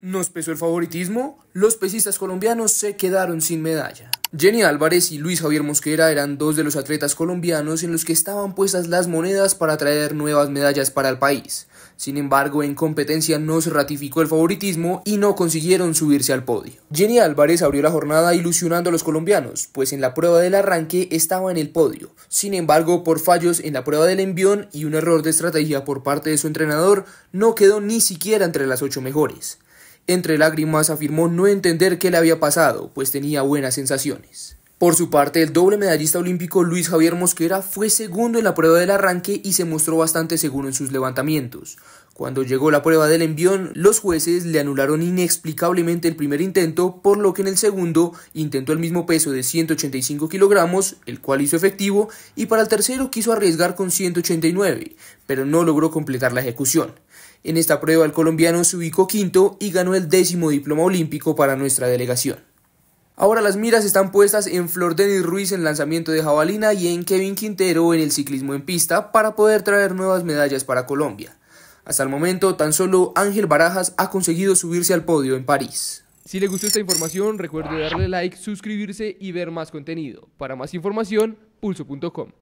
Nos pesó el favoritismo, los pesistas colombianos se quedaron sin medalla. Jenny Álvarez y Luis Javier Mosquera eran dos de los atletas colombianos en los que estaban puestas las monedas para traer nuevas medallas para el país. Sin embargo, en competencia no se ratificó el favoritismo y no consiguieron subirse al podio. Jenny Álvarez abrió la jornada ilusionando a los colombianos, pues en la prueba del arranque estaba en el podio. Sin embargo, por fallos en la prueba del envión y un error de estrategia por parte de su entrenador, no quedó ni siquiera entre las ocho mejores. Entre lágrimas afirmó no entender qué le había pasado, pues tenía buenas sensaciones. Por su parte, el doble medallista olímpico Luis Javier Mosquera fue segundo en la prueba del arranque y se mostró bastante seguro en sus levantamientos, cuando llegó la prueba del envión, los jueces le anularon inexplicablemente el primer intento, por lo que en el segundo intentó el mismo peso de 185 kilogramos, el cual hizo efectivo, y para el tercero quiso arriesgar con 189, pero no logró completar la ejecución. En esta prueba el colombiano se ubicó quinto y ganó el décimo diploma olímpico para nuestra delegación. Ahora las miras están puestas en Flor Denis Ruiz en lanzamiento de jabalina y en Kevin Quintero en el ciclismo en pista para poder traer nuevas medallas para Colombia. Hasta el momento, tan solo Ángel Barajas ha conseguido subirse al podio en París. Si le gustó esta información, recuerde darle like, suscribirse y ver más contenido. Para más información, pulso.com.